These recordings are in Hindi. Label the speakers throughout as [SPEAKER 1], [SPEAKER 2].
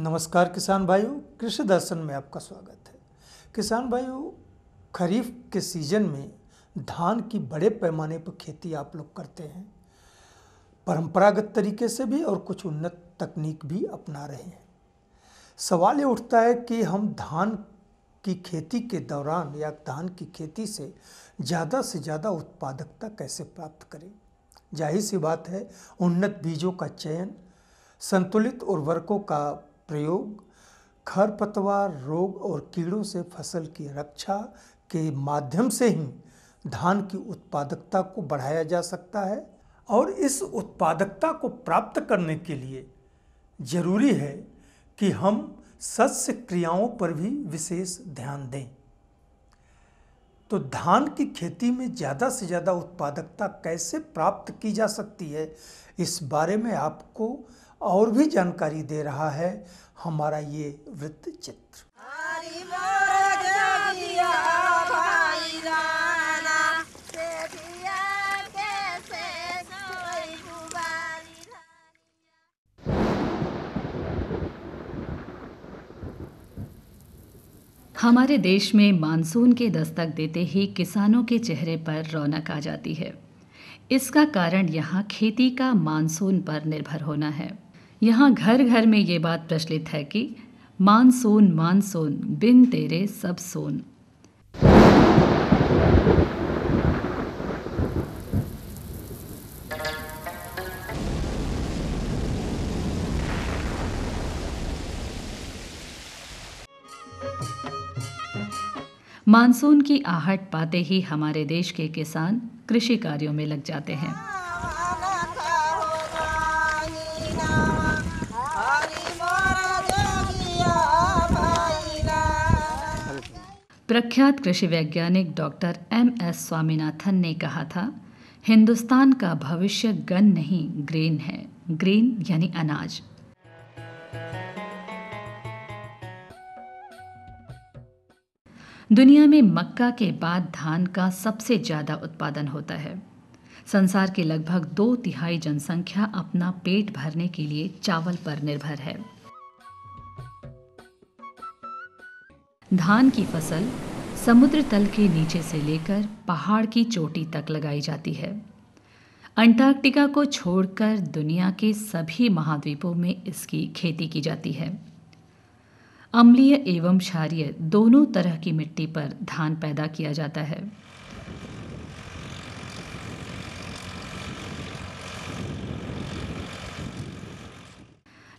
[SPEAKER 1] नमस्कार किसान भाइयों कृषि दर्शन में आपका स्वागत है किसान भाइयों खरीफ के सीजन में धान की बड़े पैमाने पर खेती आप लोग करते हैं परंपरागत तरीके से भी और कुछ उन्नत तकनीक भी अपना रहे हैं सवाल ये उठता है कि हम धान की खेती के दौरान या धान की खेती से ज़्यादा से ज़्यादा उत्पादकता कैसे प्राप्त करें जाहिर सी बात है उन्नत बीजों का चयन संतुलित उर्वरकों का प्रयोग खरपतवार रोग और कीड़ों से फसल की रक्षा के माध्यम से ही धान की उत्पादकता को बढ़ाया जा सकता है और इस उत्पादकता को प्राप्त करने के लिए जरूरी है कि हम सस्य क्रियाओं पर भी विशेष ध्यान दें तो धान की खेती में ज़्यादा से ज़्यादा उत्पादकता कैसे प्राप्त की जा सकती है इस बारे में आपको और भी जानकारी दे रहा है हमारा ये वृत्त चित्र
[SPEAKER 2] हमारे देश में मानसून के दस्तक देते ही किसानों के चेहरे पर रौनक आ जाती है इसका कारण यहाँ खेती का मानसून पर निर्भर होना है यहाँ घर घर में ये बात प्रचलित है कि मानसून मानसून बिन तेरे सब सोन मानसून की आहट पाते ही हमारे देश के किसान कृषि कार्यों में लग जाते हैं प्रख्यात कृषि वैज्ञानिक डॉक्टर एम एस स्वामीनाथन ने कहा था हिंदुस्तान का भविष्य गन नहीं ग्रेन है ग्रेन यानी अनाज दुनिया में मक्का के बाद धान का सबसे ज़्यादा उत्पादन होता है संसार की लगभग दो तिहाई जनसंख्या अपना पेट भरने के लिए चावल पर निर्भर है धान की फसल समुद्र तल के नीचे से लेकर पहाड़ की चोटी तक लगाई जाती है अंटार्कटिका को छोड़कर दुनिया के सभी महाद्वीपों में इसकी खेती की जाती है अम्लीय एवं क्षारीय दोनों तरह की मिट्टी पर धान पैदा किया जाता है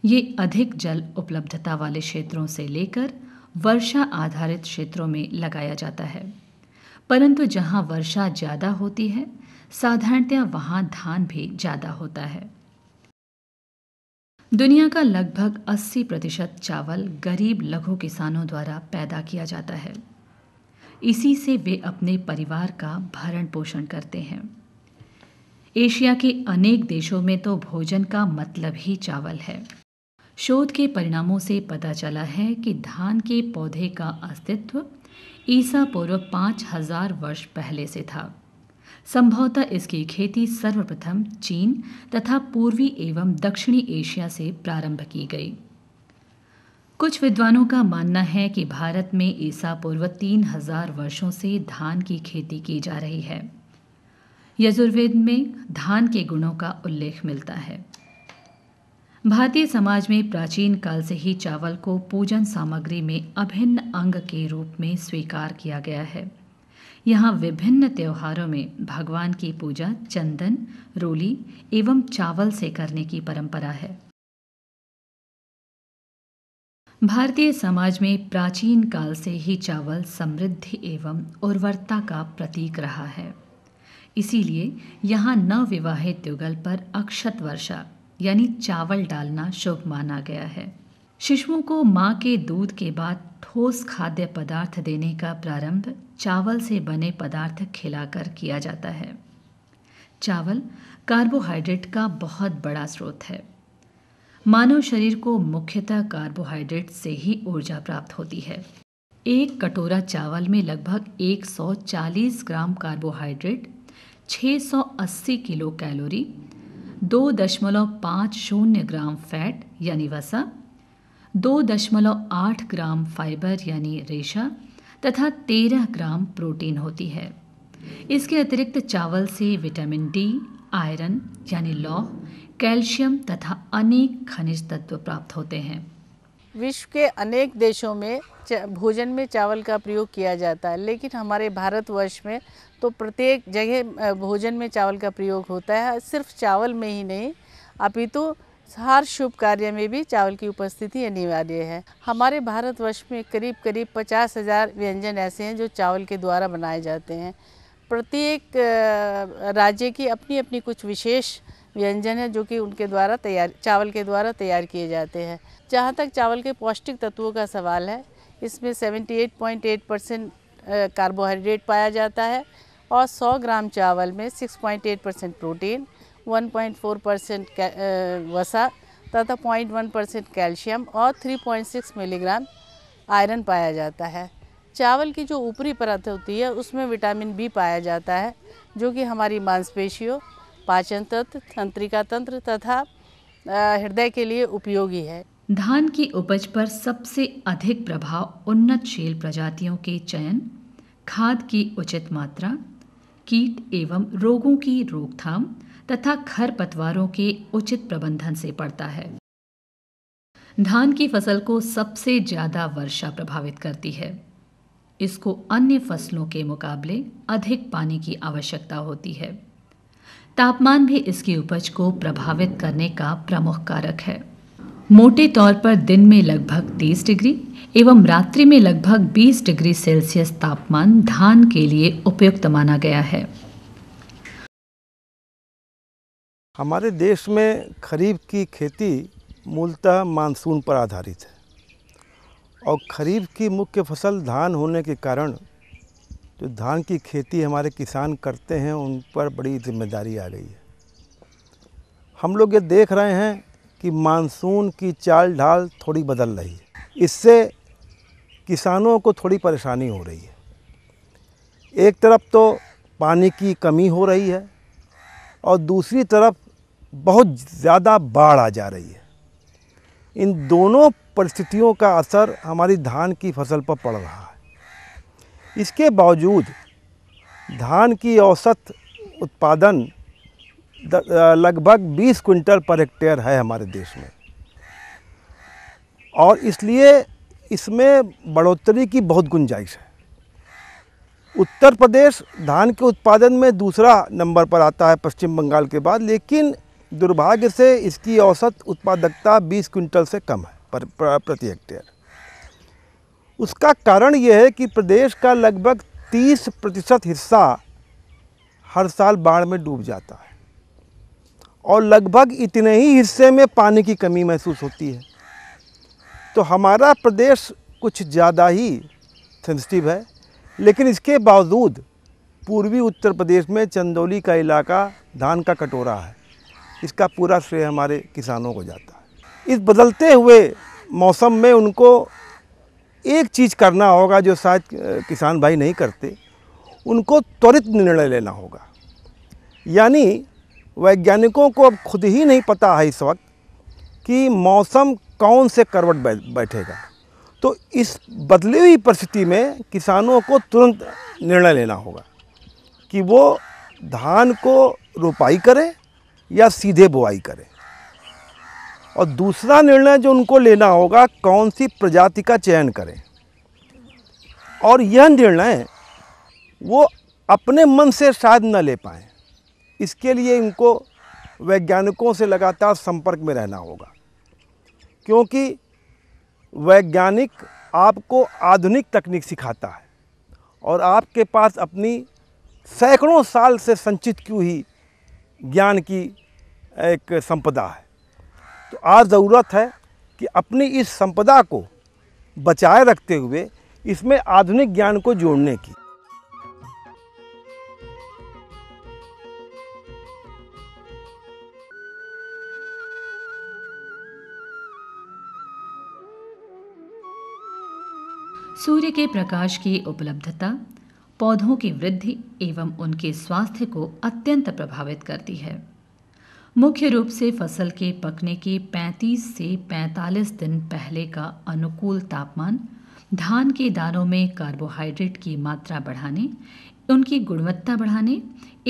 [SPEAKER 2] ये अधिक जल उपलब्धता वाले क्षेत्रों से लेकर वर्षा आधारित क्षेत्रों में लगाया जाता है परंतु जहां वर्षा ज़्यादा होती है साधारणतया वहां धान भी ज़्यादा होता है दुनिया का लगभग 80 प्रतिशत चावल गरीब लघु किसानों द्वारा पैदा किया जाता है इसी से वे अपने परिवार का भरण पोषण करते हैं एशिया के अनेक देशों में तो भोजन का मतलब ही चावल है शोध के परिणामों से पता चला है कि धान के पौधे का अस्तित्व ईसा पूर्व पाँच हजार वर्ष पहले से था संभवतः इसकी खेती सर्वप्रथम चीन तथा पूर्वी एवं दक्षिणी एशिया से प्रारंभ की गई कुछ विद्वानों का मानना है कि भारत में ईसा पूर्व तीन हजार वर्षों से धान की खेती की जा रही है यजुर्वेद में धान के गुणों का उल्लेख मिलता है भारतीय समाज में प्राचीन काल से ही चावल को पूजन सामग्री में अभिन्न अंग के रूप में स्वीकार किया गया है यहाँ विभिन्न त्योहारों में भगवान की पूजा चंदन रोली एवं चावल से करने की परंपरा है भारतीय समाज में प्राचीन काल से ही चावल समृद्धि एवं उर्वरता का प्रतीक रहा है इसीलिए यहाँ नवविवाहित युगल पर अक्षत वर्षा यानी चावल डालना शुभ माना गया है शिशुओं को माँ के दूध के बाद ठोस खाद्य पदार्थ देने का प्रारंभ चावल से बने पदार्थ खिलाकर किया जाता है चावल कार्बोहाइड्रेट का बहुत बड़ा स्रोत है मानव शरीर को मुख्यतः कार्बोहाइड्रेट से ही ऊर्जा प्राप्त होती है एक कटोरा चावल में लगभग 140 ग्राम कार्बोहाइड्रेट 680 किलो कैलोरी दो दशमलव पाँच शून्य ग्राम फैट यानी वसा दो दशमलव आठ ग्राम फाइबर यानी रेशा तथा तेरह ग्राम प्रोटीन होती है इसके अतिरिक्त चावल से विटामिन डी आयरन यानी लौह कैल्शियम तथा अनेक खनिज तत्व प्राप्त होते हैं
[SPEAKER 3] विश्व के अनेक देशों में भोजन में चावल का प्रयोग किया जाता है लेकिन हमारे भारतवर्ष में तो प्रत्येक जगह भोजन में चावल का प्रयोग होता है सिर्फ चावल में ही नहीं अपितु तो हर शुभ कार्य में भी चावल की उपस्थिति अनिवार्य है हमारे भारतवर्ष में करीब करीब पचास हज़ार व्यंजन ऐसे हैं जो चावल के द्वारा बनाए जाते हैं प्रत्येक राज्य की अपनी अपनी कुछ विशेष व्यंजन है जो कि उनके द्वारा तैयार चावल के द्वारा तैयार किए जाते हैं जहाँ तक चावल के पौष्टिक तत्वों का सवाल है इसमें 78.8 परसेंट कार्बोहाइड्रेट पाया जाता है और 100 ग्राम चावल में 6.8 परसेंट प्रोटीन 1.4 परसेंट वसा तथा 0.1 परसेंट कैल्शियम और 3.6 मिलीग्राम आयरन पाया जाता है चावल की जो ऊपरी परत होती है उसमें विटामिन बी पाया जाता है जो कि हमारी मांसपेशियों पाचन तंत्र तंत्रिका तंत्र तथा हृदय के लिए उपयोगी है
[SPEAKER 2] धान की उपज पर सबसे अधिक प्रभाव उन्नतशील प्रजातियों के चयन खाद की उचित मात्रा कीट एवं रोगों की रोकथाम तथा खरपतवारों के उचित प्रबंधन से पड़ता है धान की फसल को सबसे ज़्यादा वर्षा प्रभावित करती है इसको अन्य फसलों के मुकाबले अधिक पानी की आवश्यकता होती है तापमान भी इसकी उपज को प्रभावित करने का प्रमुख कारक है मोटे तौर पर दिन में लगभग 30 डिग्री एवं रात्रि में लगभग 20 डिग्री सेल्सियस तापमान धान के लिए उपयुक्त माना गया है
[SPEAKER 4] हमारे देश में खरीफ की खेती मूलतः मानसून पर आधारित है और खरीफ की मुख्य फसल धान होने के कारण जो धान की खेती हमारे किसान करते हैं उन पर बड़ी जिम्मेदारी आ गई है हम लोग ये देख रहे हैं कि मानसून की चाल ढाल थोड़ी बदल रही है इससे किसानों को थोड़ी परेशानी हो रही है एक तरफ तो पानी की कमी हो रही है और दूसरी तरफ बहुत ज़्यादा बाढ़ आ जा रही है इन दोनों परिस्थितियों का असर हमारी धान की फसल पर पड़ रहा है इसके बावजूद धान की औसत उत्पादन लगभग 20 क्विंटल पर हेक्टेयर है हमारे देश में और इसलिए इसमें बढ़ोतरी की बहुत गुंजाइश है उत्तर प्रदेश धान के उत्पादन में दूसरा नंबर पर आता है पश्चिम बंगाल के बाद लेकिन दुर्भाग्य से इसकी औसत उत्पादकता 20 क्विंटल से कम है पर प्रति हेक्टेयर उसका कारण यह है कि प्रदेश का लगभग 30 प्रतिशत हिस्सा हर साल बाढ़ में डूब जाता है और लगभग इतने ही हिस्से में पानी की कमी महसूस होती है तो हमारा प्रदेश कुछ ज़्यादा ही सेंसिटिव है लेकिन इसके बावजूद पूर्वी उत्तर प्रदेश में चंदौली का इलाका धान का कटोरा है इसका पूरा श्रेय हमारे किसानों को जाता है इस बदलते हुए मौसम में उनको एक चीज़ करना होगा जो शायद किसान भाई नहीं करते उनको त्वरित निर्णय लेना होगा यानी वैज्ञानिकों को अब खुद ही नहीं पता है इस वक्त कि मौसम कौन से करवट बैठेगा तो इस बदली हुई परिस्थिति में किसानों को तुरंत निर्णय लेना होगा कि वो धान को रोपाई करें या सीधे बुआई करें और दूसरा निर्णय जो उनको लेना होगा कौन सी प्रजाति का चयन करें और यह निर्णय वो अपने मन से शायद न ले पाएँ इसके लिए इनको वैज्ञानिकों से लगातार संपर्क में रहना होगा क्योंकि वैज्ञानिक आपको आधुनिक तकनीक सिखाता है और आपके पास अपनी सैकड़ों साल से संचित की हुई ज्ञान की एक संपदा है तो आज ज़रूरत है कि अपनी इस संपदा को बचाए रखते हुए इसमें आधुनिक ज्ञान को जोड़ने की
[SPEAKER 2] सूर्य के प्रकाश की उपलब्धता पौधों की वृद्धि एवं उनके स्वास्थ्य को अत्यंत प्रभावित करती है मुख्य रूप से फसल के पकने के 35 से 45 दिन पहले का अनुकूल तापमान धान के दानों में कार्बोहाइड्रेट की मात्रा बढ़ाने उनकी गुणवत्ता बढ़ाने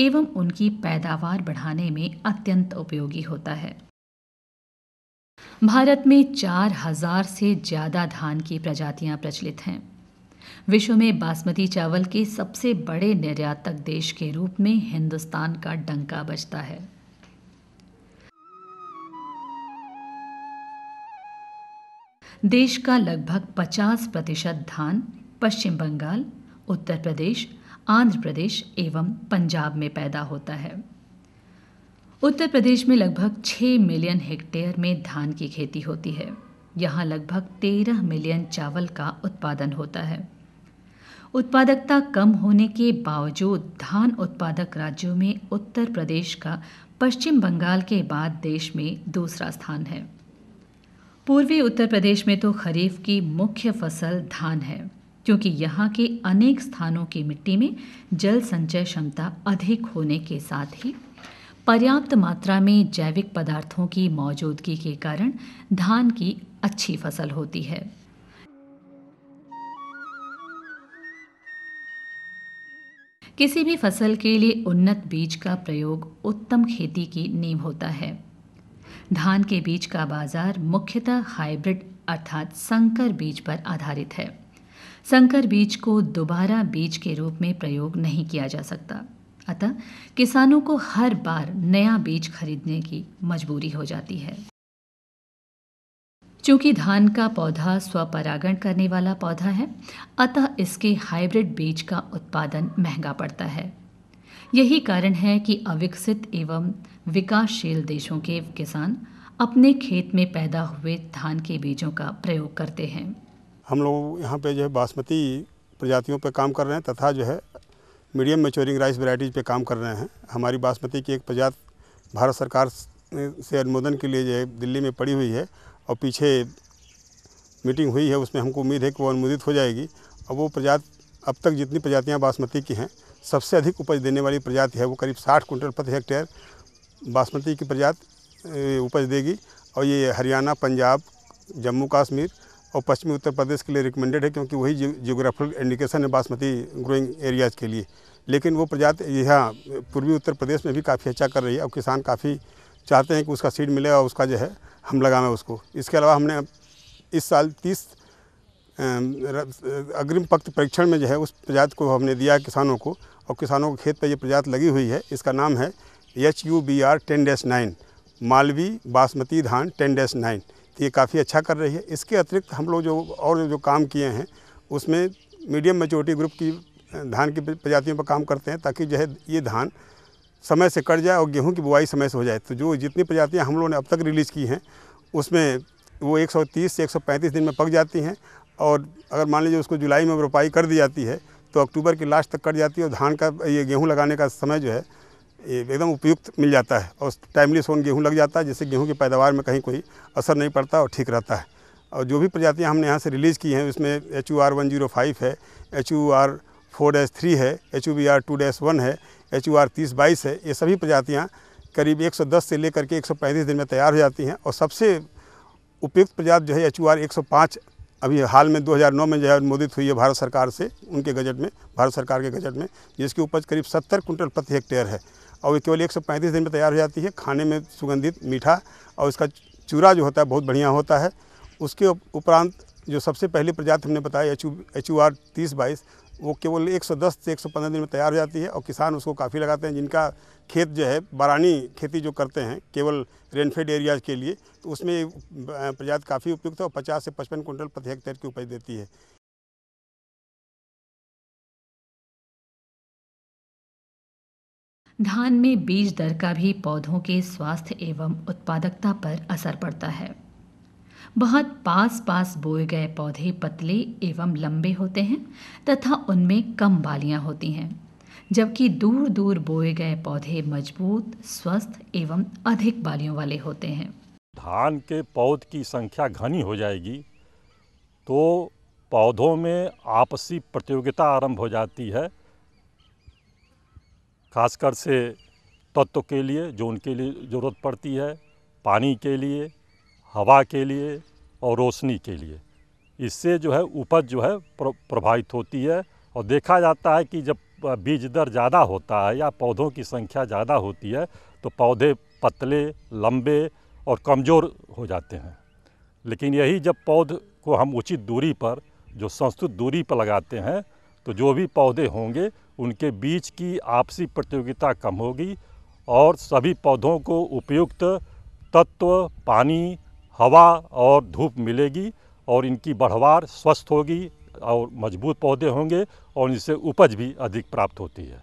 [SPEAKER 2] एवं उनकी पैदावार बढ़ाने में अत्यंत उपयोगी होता है भारत में चार हजार से ज़्यादा धान की प्रजातियां प्रचलित हैं विश्व में बासमती चावल के सबसे बड़े निर्यातक देश के रूप में हिंदुस्तान का डंका बजता है देश का लगभग 50 प्रतिशत धान पश्चिम बंगाल उत्तर प्रदेश आंध्र प्रदेश एवं पंजाब में पैदा होता है उत्तर प्रदेश में लगभग 6 मिलियन हेक्टेयर में धान की खेती होती है यहाँ लगभग 13 मिलियन चावल का उत्पादन होता है उत्पादकता कम होने के बावजूद धान उत्पादक राज्यों में उत्तर प्रदेश का पश्चिम बंगाल के बाद देश में दूसरा स्थान है पूर्वी उत्तर प्रदेश में तो खरीफ की मुख्य फसल धान है क्योंकि यहाँ के अनेक स्थानों की मिट्टी में जल संचय क्षमता अधिक होने के साथ ही पर्याप्त मात्रा में जैविक पदार्थों की मौजूदगी के कारण धान की अच्छी फसल होती है किसी भी फसल के लिए उन्नत बीज का प्रयोग उत्तम खेती की नींव होता है धान के बीज का बाजार मुख्यतः हाइब्रिड अर्थात संकर बीज पर आधारित है संकर बीज को दोबारा बीज के रूप में प्रयोग नहीं किया जा सकता अतः किसानों को हर बार नया बीज खरीदने की मजबूरी हो जाती है चूंकि धान का पौधा स्वपरागण करने वाला पौधा है अतः इसके हाइब्रिड बीज का उत्पादन महंगा पड़ता है यही कारण है कि अविकसित एवं विकासशील देशों के किसान अपने खेत में पैदा हुए धान के बीजों का प्रयोग करते हैं
[SPEAKER 5] हम लोग यहाँ पे जो है बासमती प्रजातियों पे काम कर रहे हैं तथा जो है मीडियम मेचोरिंग राइस वेराइटीज पे काम कर रहे हैं हमारी बासमती की एक प्रजात भारत सरकार से अनुमोदन के लिए जो है दिल्ली में पड़ी हुई है और पीछे मीटिंग हुई है उसमें हमको उम्मीद है कि वो अनुमोदित हो जाएगी और वो प्रजात अब तक जितनी प्रजातियाँ बासमती की हैं सबसे अधिक उपज देने वाली प्रजाति है वो करीब साठ कुंटल प्रति हेक्टेयर बासमती की प्रजात उपज देगी और ये हरियाणा पंजाब जम्मू कश्मीर और पश्चिमी उत्तर प्रदेश के लिए रिकमेंडेड है क्योंकि वही जियोग्राफिकल इंडिकेशन है बासमती ग्रोइंग एरियाज़ के लिए लेकिन वो प्रजाति यहाँ पूर्वी उत्तर प्रदेश में भी काफ़ी अच्छा कर रही है और किसान काफ़ी चाहते हैं कि उसका सीड मिले और उसका जो है हम लगाएं उसको इसके अलावा हमने इस साल तीस अग्रिम पक्त परीक्षण में जो है उस प्रजाति को हमने दिया है किसानों को और किसानों के खेत पर यह प्रजात लगी हुई है इसका नाम है H U B R ten dash nine Malvi basmati धान टेन डैश नाइन तो ये काफ़ी अच्छा कर रही है इसके अतिरिक्त हम लोग जो और जो काम किए हैं उसमें मीडियम मेचोरिटी ग्रुप की धान की प्रजातियों पर काम करते हैं ताकि जो है ये धान समय से कट जाए और गेहूं की बुआई समय से हो जाए तो जो जितनी प्रजातियां हम लोगों ने अब तक रिलीज़ की हैं उसमें वो 130 से 135 दिन में पक जाती हैं और अगर मान लीजिए उसको जुलाई में रोपाई कर दी जाती है तो अक्टूबर के लास्ट तक कट जाती है और धान का ये गेहूँ लगाने का समय जो है एकदम उपयुक्त मिल जाता है और टाइमली सोन गेहूँ लग जाता है जिससे गेहूँ की पैदावार में कहीं कोई असर नहीं पड़ता और ठीक रहता है और जो भी प्रजातियाँ हमने यहाँ से रिलीज़ की हैं उसमें H U R one zero five है H U R four dash three है H U B R two dash one है एच यू आर तीस बाईस है ये सभी प्रजातियाँ करीब एक सौ दस से लेकर के एक सौ पैंतीस दिन में तैयार हो जाती हैं और सबसे उपयुक्त प्रजाति जो है एच यू आर एक सौ पाँच अभी हाल में 2009 में जो है अनुमोदित हुई है भारत सरकार से उनके गजट में भारत सरकार के गजट में जिसकी उपज करीब 70 कुंटल प्रति हेक्टेयर है और ये केवल 135 दिन में तैयार हो जाती है खाने में सुगंधित मीठा और इसका चूरा जो होता है बहुत बढ़िया होता है उसके उपरांत जो सबसे पहली प्रजाति हमने बताया H U H U R तीस बाईस वो केवल 110 से 115 दिन में तैयार हो जाती है और किसान उसको काफ़ी लगाते हैं जिनका खेत जो है बारानी खेती जो करते हैं केवल रेनफेड एरियाज के लिए तो उसमें प्रजाति काफ़ी उपयुक्त है और 50 से 55 क्विंटल प्रति हेक्टेयर की उपज देती है
[SPEAKER 2] धान में बीज दर का भी पौधों के स्वास्थ्य एवं उत्पादकता पर असर पड़ता है बहुत पास पास बोए गए पौधे पतले एवं लंबे होते हैं तथा उनमें कम बालियां होती हैं जबकि दूर दूर बोए गए पौधे मजबूत स्वस्थ एवं अधिक बालियों वाले होते हैं
[SPEAKER 6] धान के पौध की संख्या घनी हो जाएगी तो पौधों में आपसी प्रतियोगिता आरंभ हो जाती है खासकर से तत्व के लिए जो उनके लिए ज़रूरत पड़ती है पानी के लिए हवा के लिए और रोशनी के लिए इससे जो है उपज जो है प्रभावित होती है और देखा जाता है कि जब बीज दर ज़्यादा होता है या पौधों की संख्या ज़्यादा होती है तो पौधे पतले लंबे और कमज़ोर हो जाते हैं लेकिन यही जब पौध को हम उचित दूरी पर जो संस्तुत दूरी पर लगाते हैं तो जो भी पौधे होंगे उनके बीच की आपसी प्रतियोगिता कम होगी और सभी पौधों को उपयुक्त तत्व पानी हवा और धूप मिलेगी और इनकी बढ़वार स्वस्थ होगी और मजबूत पौधे होंगे और इनसे उपज भी अधिक प्राप्त होती है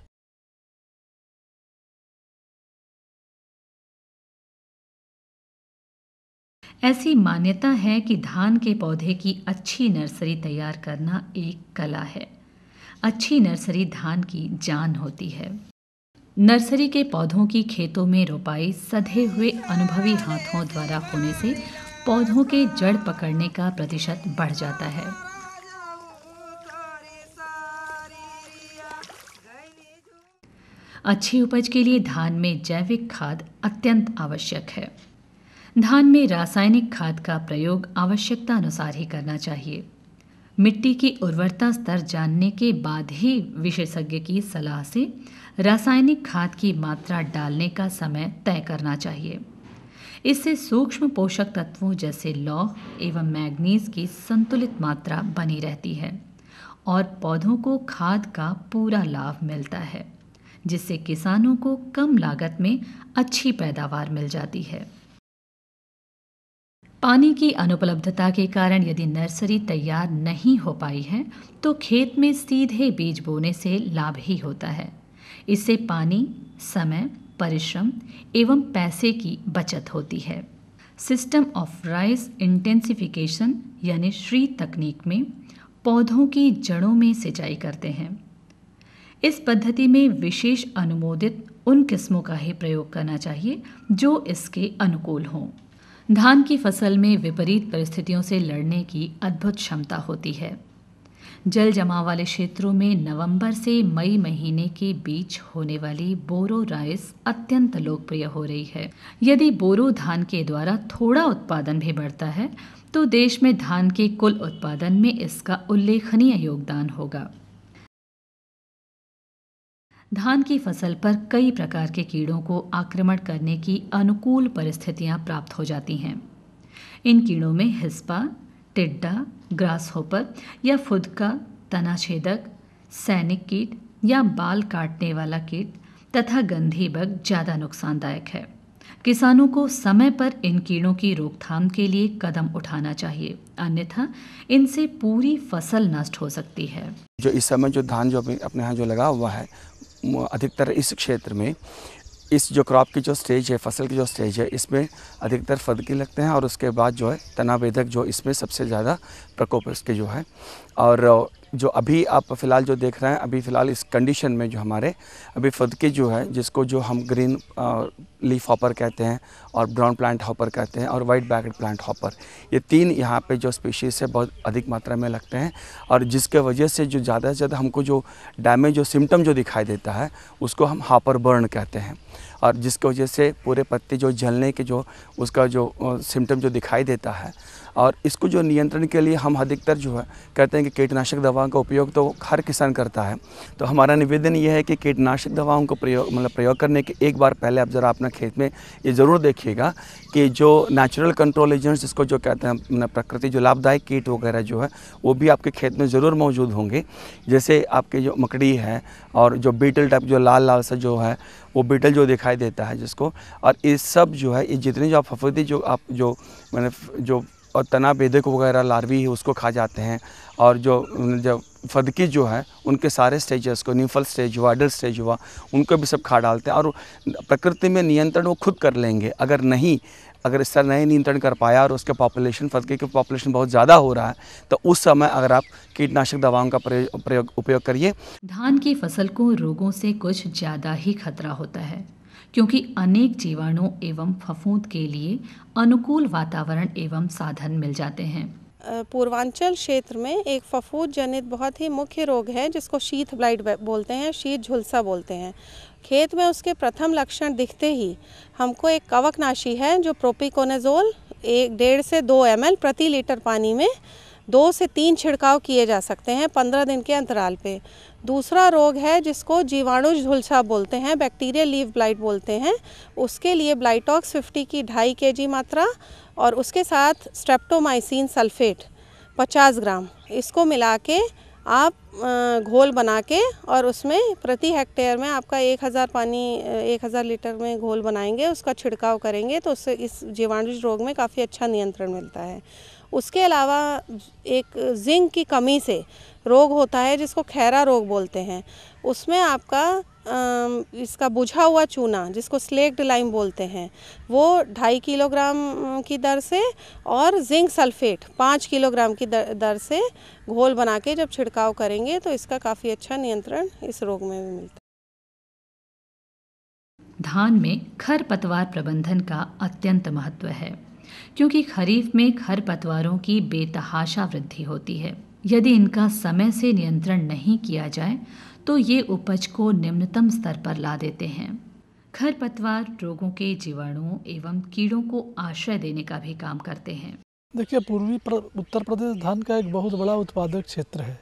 [SPEAKER 2] ऐसी मान्यता है कि धान के पौधे की अच्छी नर्सरी तैयार करना एक कला है अच्छी नर्सरी धान की जान होती है नर्सरी के पौधों की खेतों में रोपाई सधे हुए अनुभवी हाथों द्वारा होने से पौधों के जड़ पकड़ने का प्रतिशत बढ़ जाता है अच्छी उपज के लिए धान में जैविक खाद अत्यंत आवश्यक है धान में रासायनिक खाद का प्रयोग आवश्यकता अनुसार ही करना चाहिए मिट्टी की उर्वरता स्तर जानने के बाद ही विशेषज्ञ की सलाह से रासायनिक खाद की मात्रा डालने का समय तय करना चाहिए इससे सूक्ष्म पोषक तत्वों जैसे लौह एवं मैग्नीज की संतुलित मात्रा बनी रहती है और पौधों को खाद का पूरा लाभ मिलता है जिससे किसानों को कम लागत में अच्छी पैदावार मिल जाती है पानी की अनुपलब्धता के कारण यदि नर्सरी तैयार नहीं हो पाई है तो खेत में सीधे बीज बोने से लाभ ही होता है इससे पानी समय परिश्रम एवं पैसे की बचत होती है सिस्टम ऑफ राइस इंटेंसिफिकेशन यानी श्री तकनीक में पौधों की जड़ों में सिंचाई करते हैं इस पद्धति में विशेष अनुमोदित उन किस्मों का ही प्रयोग करना चाहिए जो इसके अनुकूल हों धान की फसल में विपरीत परिस्थितियों से लड़ने की अद्भुत क्षमता होती है जल जमाव वाले क्षेत्रों में नवंबर से मई महीने के बीच होने वाली बोरो राइस अत्यंत लोकप्रिय हो रही है यदि बोरो धान के द्वारा थोड़ा उत्पादन भी बढ़ता है तो देश में धान के कुल उत्पादन में इसका उल्लेखनीय योगदान होगा धान की फसल पर कई प्रकार के कीड़ों को आक्रमण करने की अनुकूल परिस्थितियां प्राप्त हो जाती हैं इन कीड़ों में हिस्पा टिड्डा ग्रास होपर या फुदका तनाछेदक सैनिक कीट या बाल काटने वाला कीट तथा गंधी बग ज़्यादा नुकसानदायक है किसानों को समय पर इन कीड़ों की रोकथाम के लिए कदम उठाना चाहिए अन्यथा इनसे पूरी फसल नष्ट हो सकती है
[SPEAKER 7] जो इस समय जो धान जो अपने यहाँ जो लगा हुआ है अधिकतर इस क्षेत्र में इस जो क्रॉप की जो स्टेज है फसल की जो स्टेज है इसमें अधिकतर फदके लगते हैं और उसके बाद जो है तनावेदक जो इसमें सबसे ज़्यादा प्रकोप इसके जो है और जो अभी आप फ़िलहाल जो देख रहे हैं अभी फ़िलहाल इस कंडीशन में जो हमारे अभी फदके जो है जिसको जो हम ग्रीन लीफ हॉपर कहते हैं और ब्राउन प्लांट हॉपर कहते हैं और वाइट बैकड प्लांट हॉपर ये तीन यहाँ पे जो स्पीशीज़ है बहुत अधिक मात्रा में लगते हैं और जिसके वजह से जो ज़्यादा से ज़्यादा हमको जो डैमेज जो सिम्टम जो दिखाई देता है उसको हम हॉपर बर्न कहते हैं और जिसकी वजह से पूरे पत्ते जो जलने के जो उसका जो सिम्टम जो दिखाई देता है और इसको जो नियंत्रण के लिए हम अधिकतर जो है कहते हैं कि कीटनाशक दवाओं का उपयोग तो हर किसान करता है तो हमारा निवेदन ये है कि कीटनाशक दवाओं को प्रयोग मतलब प्रयोग करने के एक बार पहले आप ज़रा अपना खेत में ये ज़रूर देखिएगा कि जो नेचुरल कंट्रोल एजेंट्स जिसको जो कहते हैं प्रकृति जो लाभदायक कीट वगैरह जो है वो भी आपके खेत में ज़रूर मौजूद होंगे जैसे आपके जो मकड़ी है और जो बीटल टाइप जो लाल लाल सा जो है वो बीटल जो दिखाई देता है जिसको और ये सब जो है ये जितने जो आप फफूदी जो आप जो मैंने जो और तना बेदक वगैरह लार्वी है उसको खा जाते हैं और जो जब फदकी जो है उनके सारे स्टेजेस को न्यूफल स्टेज हुआ अडल स्टेज हुआ उनको भी सब खा डालते हैं और प्रकृति में नियंत्रण वो खुद कर लेंगे अगर नहीं अगर इस तरह नहीं नियंत्रण कर पाया और उसके पॉपुलेशन फतके की पॉपुलेशन बहुत ज़्यादा हो रहा है तो उस समय अगर आप कीटनाशक दवाओं का प्रयोग उपयोग करिए
[SPEAKER 2] धान की फसल को रोगों से कुछ ज़्यादा ही खतरा होता है क्योंकि अनेक जीवाणु एवं फफूंद के लिए अनुकूल वातावरण एवं साधन मिल जाते हैं
[SPEAKER 8] पूर्वांचल क्षेत्र में एक फफूद जनित बहुत ही मुख्य रोग है जिसको शीत ब्लाइट बोलते हैं शीत झुलसा बोलते हैं खेत में उसके प्रथम लक्षण दिखते ही हमको एक कवकनाशी है जो प्रोपिकोनेजोल एक डेढ़ से दो एम प्रति लीटर पानी में दो से तीन छिड़काव किए जा सकते हैं पंद्रह दिन के अंतराल पे दूसरा रोग है जिसको जीवाणु झुलसा बोलते हैं बैक्टीरिया लीव ब्लाइट बोलते हैं उसके लिए ब्लाइटॉक्स 50 की ढाई के जी मात्रा और उसके साथ स्ट्रेप्टोमाइसिन सल्फेट 50 ग्राम इसको मिला के आप घोल बना के और उसमें प्रति हेक्टेयर में आपका एक हज़ार पानी एक हज़ार लीटर में घोल बनाएंगे उसका छिड़काव करेंगे तो उससे इस जीवाणु रोग में काफ़ी अच्छा नियंत्रण मिलता है उसके अलावा एक जिंक की कमी से रोग होता है जिसको खैरा रोग बोलते हैं उसमें आपका इसका बुझा हुआ चूना जिसको स्लेक्ड लाइम बोलते हैं वो ढाई किलोग्राम की दर से और जिंक सल्फेट पाँच किलोग्राम की दर, से घोल बना के जब छिड़काव करेंगे तो इसका काफ़ी अच्छा नियंत्रण इस रोग में भी मिलता है
[SPEAKER 2] धान में खरपतवार प्रबंधन का अत्यंत महत्व है क्योंकि खरीफ में खरपतवारों की बेतहाशा वृद्धि होती है यदि इनका समय से नियंत्रण नहीं किया जाए तो ये उपज को निम्नतम स्तर पर ला देते हैं खरपतवार रोगों के जीवाणुओं एवं कीड़ों को आश्रय देने का भी काम करते हैं
[SPEAKER 9] देखिए पूर्वी प्र, उत्तर प्रदेश धान का एक बहुत बड़ा उत्पादक क्षेत्र है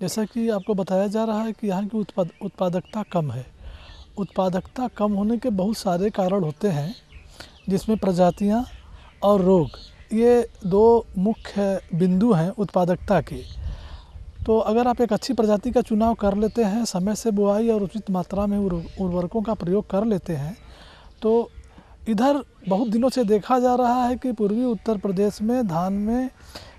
[SPEAKER 9] जैसा कि आपको बताया जा रहा है कि यहाँ की उत्पाद उत्पादकता कम है उत्पादकता कम होने के बहुत सारे कारण होते हैं जिसमें प्रजातियाँ और रोग ये दो मुख्य बिंदु हैं उत्पादकता के तो अगर आप एक अच्छी प्रजाति का चुनाव कर लेते हैं समय से बुआई और उचित मात्रा में उर्वरकों का प्रयोग कर लेते हैं तो इधर बहुत दिनों से देखा जा रहा है कि पूर्वी उत्तर प्रदेश में धान में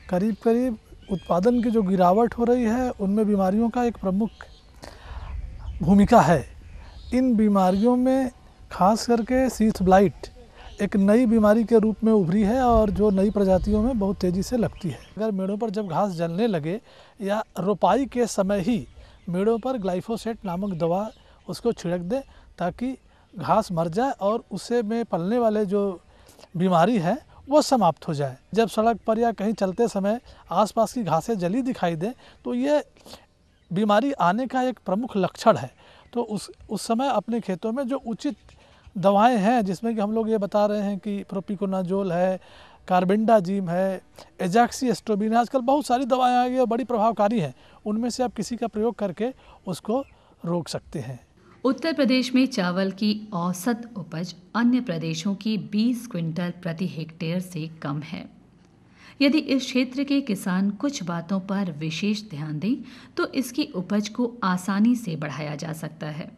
[SPEAKER 9] करीब करीब उत्पादन की जो गिरावट हो रही है उनमें बीमारियों का एक प्रमुख भूमिका है इन बीमारियों में खास करके सीथ ब्लाइट एक नई बीमारी के रूप में उभरी है और जो नई प्रजातियों में बहुत तेज़ी से लगती है अगर मेड़ों पर जब घास जलने लगे या रोपाई के समय ही मेड़ों पर ग्लाइफोसेट नामक दवा उसको छिड़क दें ताकि घास मर जाए और उसे में पलने वाले जो बीमारी है वो समाप्त हो जाए जब सड़क पर या कहीं चलते समय आसपास की घासें जली दिखाई दें तो ये बीमारी आने का एक प्रमुख लक्षण है तो उस उस समय अपने खेतों में जो उचित दवाएं हैं जिसमें कि हम लोग ये बता रहे हैं कि प्रोपिकोनाजोल है कार्बेंडाजीम है एजाक्सी एस्ट्रोबिन आजकल बहुत सारी दवाएं आ गई और बड़ी प्रभावकारी हैं उनमें से आप किसी का प्रयोग करके उसको रोक सकते हैं
[SPEAKER 2] उत्तर प्रदेश में चावल की औसत उपज अन्य प्रदेशों की 20 क्विंटल प्रति हेक्टेयर से कम है यदि इस क्षेत्र के किसान कुछ बातों पर विशेष ध्यान दें तो इसकी उपज को आसानी से बढ़ाया जा सकता है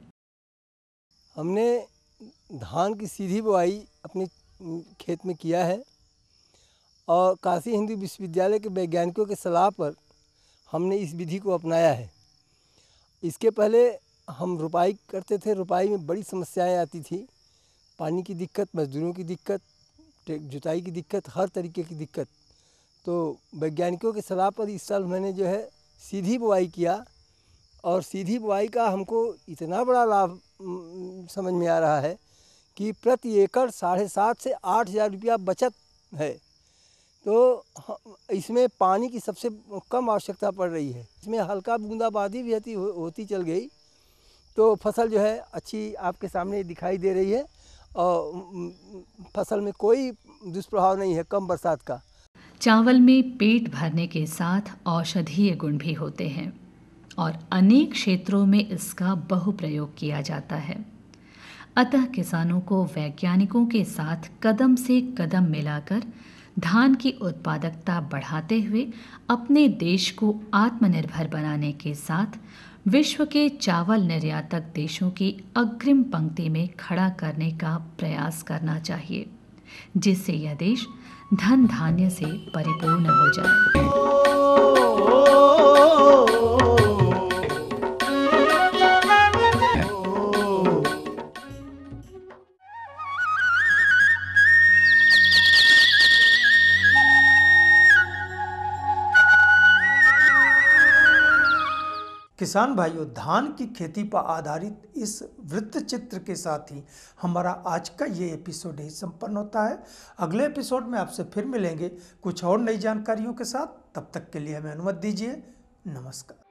[SPEAKER 1] हमने धान की सीधी बुआई अपने खेत में किया है और काशी हिंदू विश्वविद्यालय के वैज्ञानिकों के सलाह पर हमने इस विधि को अपनाया है इसके पहले हम रुपाई करते थे रुपाई में बड़ी समस्याएं आती थी पानी की दिक्कत मजदूरों की दिक्कत जुताई की दिक्कत हर तरीके की दिक्कत तो वैज्ञानिकों के सलाह पर इस साल मैंने जो है सीधी बुआई किया और सीधी बुआई का हमको इतना बड़ा लाभ समझ में आ रहा है कि प्रति एकड़ साढ़े सात से आठ हज़ार रुपया बचत है तो इसमें पानी की सबसे कम आवश्यकता पड़ रही है इसमें हल्का बूंदाबांदी भी होती होती चल गई तो फसल जो है अच्छी आपके सामने दिखाई दे रही है और फसल में कोई दुष्प्रभाव नहीं है कम बरसात का
[SPEAKER 2] चावल में पेट भरने के साथ औषधीय गुण भी होते हैं और अनेक क्षेत्रों में इसका बहुप्रयोग किया जाता है अतः किसानों को वैज्ञानिकों के साथ कदम से कदम मिलाकर धान की उत्पादकता बढ़ाते हुए अपने देश को आत्मनिर्भर बनाने के साथ विश्व के चावल निर्यातक देशों की अग्रिम पंक्ति में खड़ा करने का प्रयास करना चाहिए जिससे यह देश धन धान्य से परिपूर्ण हो जाए
[SPEAKER 1] किसान भाइयों धान की खेती पर आधारित इस वृत्त चित्र के साथ ही हमारा आज का ये एपिसोड ही संपन्न होता है अगले एपिसोड में आपसे फिर मिलेंगे कुछ और नई जानकारियों के साथ तब तक के लिए हमें अनुमति दीजिए नमस्कार